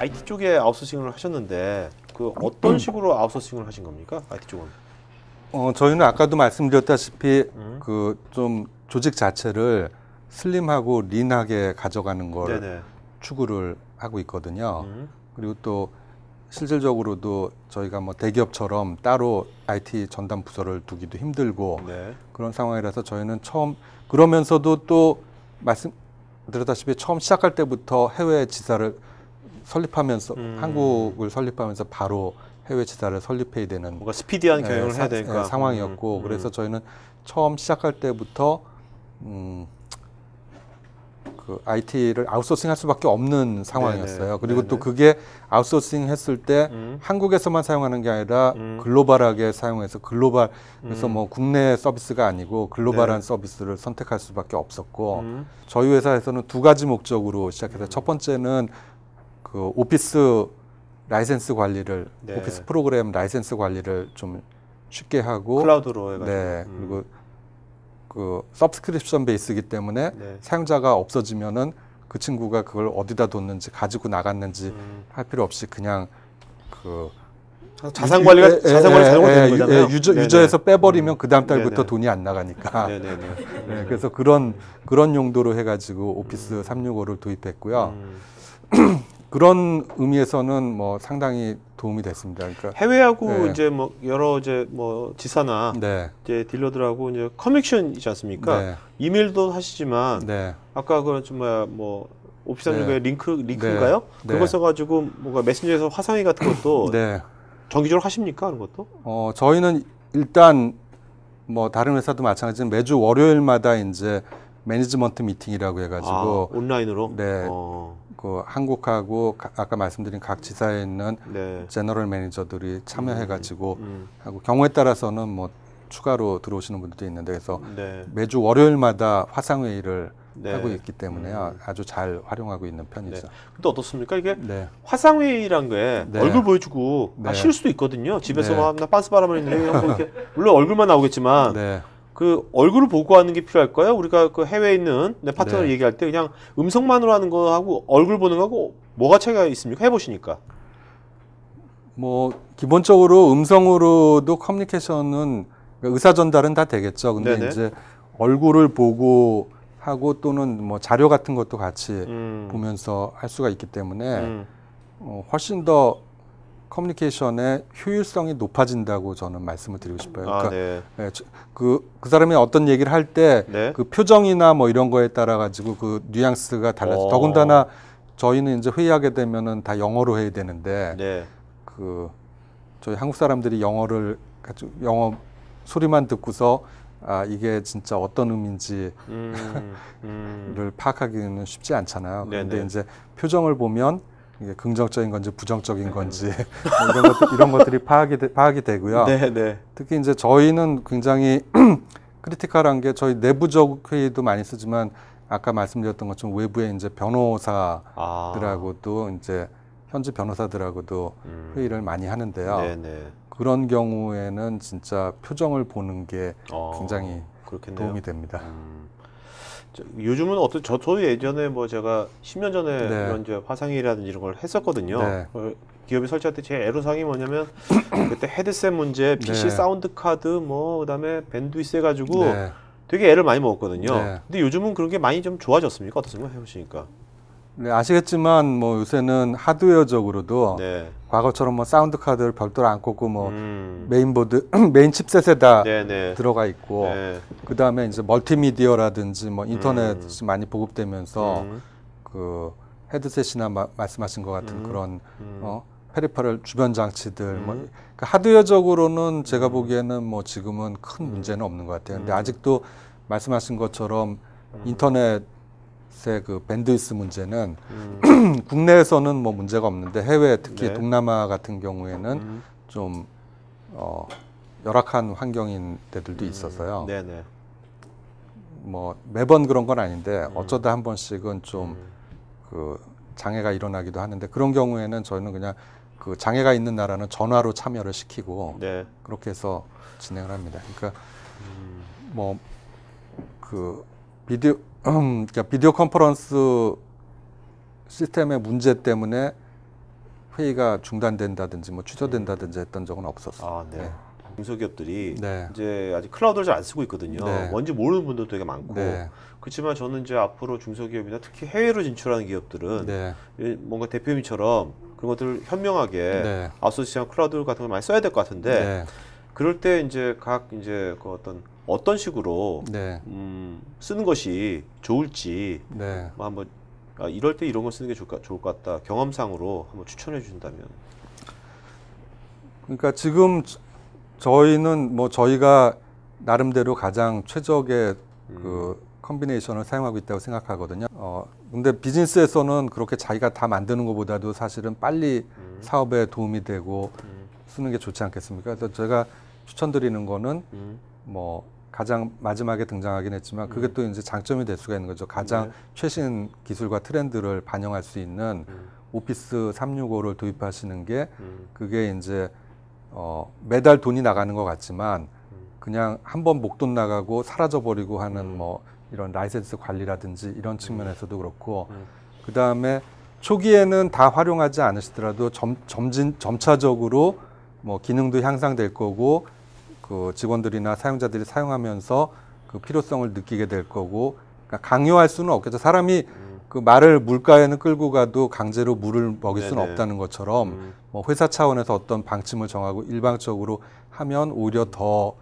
IT 쪽에 아웃소싱을 하셨는데 그 어떤 음. 식으로 아웃소싱을 하신 겁니까? IT 쪽은? 어, 저희는 아까도 말씀드렸다시피 음. 그좀 조직 자체를 슬림하고 린하게 가져가는 걸 네네. 추구를 하고 있거든요. 음. 그리고 또 실질적으로도 저희가 뭐 대기업처럼 따로 IT 전담 부서를 두기도 힘들고 네. 그런 상황이라서 저희는 처음 그러면서도 또 말씀드렸다시피 처음 시작할 때부터 해외 지사를 설립하면서 음. 한국을 설립하면서 바로 해외 지사를 설립해야 되는 뭔가 스피디한 예, 경영을 네, 해야 되까 네, 예, 상황이었고 음, 음. 그래서 저희는 처음 시작할 때부터 음, 그 IT를 아웃소싱 할 수밖에 없는 상황이었어요. 네네. 그리고 네네. 또 그게 아웃소싱 했을 때 음. 한국에서만 사용하는 게 아니라 음. 글로벌하게 사용해서 글로벌 그래서 음. 뭐 국내 서비스가 아니고 글로벌한 네. 서비스를 선택할 수밖에 없었고 음. 저희 회사에서는 두 가지 목적으로 시작해서 음. 첫 번째는 그 오피스 라이센스 관리를 네. 오피스 프로그램 라이센스 관리를 좀 쉽게 하고 클라우드로 네, 해가지고 네 음. 그리고 그 서브스크립션 베이스이기 때문에 네. 사용자가 없어지면은 그 친구가 그걸 어디다 뒀는지 가지고 나갔는지 음. 할 필요 없이 그냥 그 자산 관리가 예, 자산 관리 예, 잘못된 예, 거잖아요. 예, 유저, 유저에서 빼버리면 음. 그 다음 달부터 네네. 돈이 안 나가니까. 네네. 네, 음. 그래서 그런 그런 용도로 해가지고 오피스 음. 365를 도입했고요. 음. 그런 의미에서는 뭐 상당히 도움이 됐습니다. 그러니까 해외하고 네. 이제 뭐 여러 이제 뭐 지사나 네. 이제 딜러들하고 이제 커넥션이지 않습니까? 네. 이메일도 하시지만 네. 아까 그런 좀뭐 옵션 중에 링크 링크인가요? 네. 그거 네. 써가지고 뭔가 메신저에서 화상회 같은 것도 정기적으로 하십니까? 그런 것도? 어 저희는 일단 뭐 다른 회사도 마찬가지지만 매주 월요일마다 이제 매니지먼트 미팅이라고 해가지고 아, 온라인으로 네. 어. 그 한국하고 가, 아까 말씀드린 각 지사에 있는 네. 제너럴 매니저들이 참여해가지고 음, 음. 하고 경우에 따라서는 뭐 추가로 들어오시는 분들도 있는데 그래서 네. 매주 월요일마다 화상 회의를 네. 하고 있기 때문에 음. 아주 잘 활용하고 있는 편이죠. 네. 근데 어떻습니까? 이게 네. 화상 회의란 게 네. 얼굴 보여주고 아, 네. 싫 수도 있거든요. 집에서 네. 막 빤스바람을 있는 이렇게 물론 얼굴만 나오겠지만 네. 그 얼굴을 보고 하는 게 필요할까요? 우리가 그 해외에 있는 내 파트너를 네. 얘기할 때 그냥 음성만으로 하는 거하고 얼굴 보는 거하고 뭐가 차이가 있습니까? 해보시니까. 뭐 기본적으로 음성으로도 커뮤니케이션은 그러니까 의사 전달은 다 되겠죠. 근데 네네. 이제 얼굴을 보고 하고 또는 뭐 자료 같은 것도 같이 음. 보면서 할 수가 있기 때문에 음. 어, 훨씬 더 커뮤니케이션의 효율성이 높아진다고 저는 말씀을 드리고 싶어요. 아, 그러니까 아, 네. 예, 그, 그 사람이 어떤 얘기를 할 때그 네. 그 표정이나 뭐 이런 거에 따라 가지고 그 뉘앙스가 달라져. 어. 더군다나 저희는 이제 회의하게 되면은 다 영어로 해야 되는데 네. 그 저희 한국 사람들이 영어를 가지고 영어 소리만 듣고서 아 이게 진짜 어떤 의미인지를 음, 음. 파악하기는 쉽지 않잖아요. 그런데 네네. 이제 표정을 보면 이게 긍정적인 건지 부정적인 건지 뭐 이런, 것들, 이런 것들이 파악이, 되, 파악이 되고요. 네, 네. 특히 이제 저희는 굉장히 크리티컬한 게 저희 내부적 회의도 많이 쓰지만 아까 말씀드렸던 것처럼 외부에 이제 변호사들하고도 아. 이제 현지 변호사들하고도 음. 회의를 많이 하는데요. 네네. 네. 그런 경우에는 진짜 표정을 보는 게 어, 굉장히 그렇겠네요. 도움이 됩니다. 음. 요즘은 어떤 저, 저도 예전에 뭐 제가 10년 전에 네. 그런 이제 화상이라든지 이런 걸 했었거든요. 네. 어, 기업이 설치할 때 제 애로사항이 뭐냐면 그때 헤드셋 문제, PC 네. 사운드 카드 뭐 그다음에 밴드위스 해가지고 네. 되게 애를 많이 먹었거든요. 네. 근데 요즘은 그런 게 많이 좀 좋아졌습니까? 어떻습니까? 해보시니까. 네, 아시겠지만 뭐 요새는 하드웨어적으로도 네. 과거처럼 뭐 사운드 카드를 별도로 안 꽂고 뭐 음. 메인보드 메인 칩셋에다 네네. 들어가 있고 네. 그 다음에 이제 멀티미디어라든지 뭐 인터넷 음. 많이 보급되면서 음. 그 헤드셋이나 마, 말씀하신 것 같은 음. 그런 음. 어, 페리퍼럴 주변 장치들 뭐 음. 그러니까 하드웨어적으로는 제가 보기에는 뭐 지금은 큰 문제는 없는 것 같아요. 근데 아직도 말씀하신 것처럼 인터넷 그 밴드위스 문제는 음. 국내에서는 뭐 문제가 없는데 해외 특히 네. 동남아 같은 경우에는 음. 좀 어, 열악한 환경인 데들도 음. 있어서요. 네네. 뭐 매번 그런 건 아닌데 음. 어쩌다 한 번씩은 좀그 음. 장애가 일어나기도 하는데 그런 경우에는 저희는 그냥 그 장애가 있는 나라는 전화로 참여를 시키고 네. 그렇게 해서 진행을 합니다. 그러니까 음. 뭐그 비디오 음, 그러니까 비디오 컨퍼런스 시스템의 문제 때문에 회의가 중단된다든지 뭐 취소된다든지 했던 적은 없었어요. 아, 네. 네. 중소기업들이 네. 이제 아직 클라우드를 잘 안 쓰고 있거든요. 네. 뭔지 모르는 분들도 되게 많고 네. 그렇지만 저는 이제 앞으로 중소기업이나 특히 해외로 진출하는 기업들은 네. 뭔가 대표님처럼 그런 것들을 현명하게 네. 아웃소싱 클라우드 같은 걸 많이 써야 될 것 같은데 네. 그럴 때 이제 각 이제 그 어떤 어떤 식으로 네. 음, 쓰는 것이 좋을지 네. 뭐 한번 아, 이럴 때 이런 걸 쓰는 게 좋을까, 좋을 것 같다 경험상으로 한번 추천해 주신다면 그러니까 지금 저희는 뭐 저희가 나름대로 가장 최적의 음. 그 컨비네이션을 사용하고 있다고 생각하거든요. 어, 근데 비즈니스에서는 그렇게 자기가 다 만드는 것보다도 사실은 빨리 음. 사업에 도움이 되고 음. 쓰는 게 좋지 않겠습니까? 그래서 제가 추천드리는 거는 음. 뭐 가장 마지막에 등장하긴 했지만 그게 음. 또 이제 장점이 될 수가 있는 거죠. 가장 네. 최신 기술과 트렌드를 반영할 수 있는 음. 오피스 365를 도입하시는 게 음. 그게 이제 어, 매달 돈이 나가는 것 같지만 그냥 한 번 목돈 나가고 사라져 버리고 하는 뭐 이런 라이센스 관리라든지 이런 측면에서도 그렇고 그 다음에 초기에는 다 활용하지 않으시더라도 점, 점진 점차적으로 뭐 기능도 향상될 거고 그 직원들이나 사용자들이 사용하면서 그 필요성을 느끼게 될 거고 그러니까 강요할 수는 없겠죠. 사람이 음. 그 말을 물가에는 끌고 가도 강제로 물을 먹일 네네. 수는 없다는 것처럼 음. 뭐 회사 차원에서 어떤 방침을 정하고 일방적으로 하면 오히려 더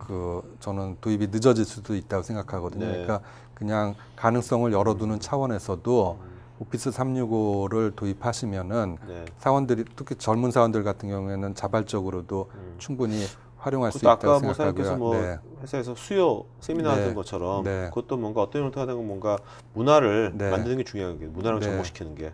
그 저는 도입이 늦어질 수도 있다고 생각하거든요. 네. 그러니까 그냥 가능성을 열어두는 차원에서도 음. 오피스 365를 도입하시면은 네. 사원들이 특히 젊은 사원들 같은 경우에는 자발적으로도 음. 충분히 활용할 수 있다고 아까 뭐 사장님께서 뭐 네. 회사에서 수요 세미나 네. 하던 것처럼 네. 그것도 뭔가 어떤 형태가 되건 는 뭔가 문화를 네. 만드는 게 중요한 게 문화를 접목시키는 네. 게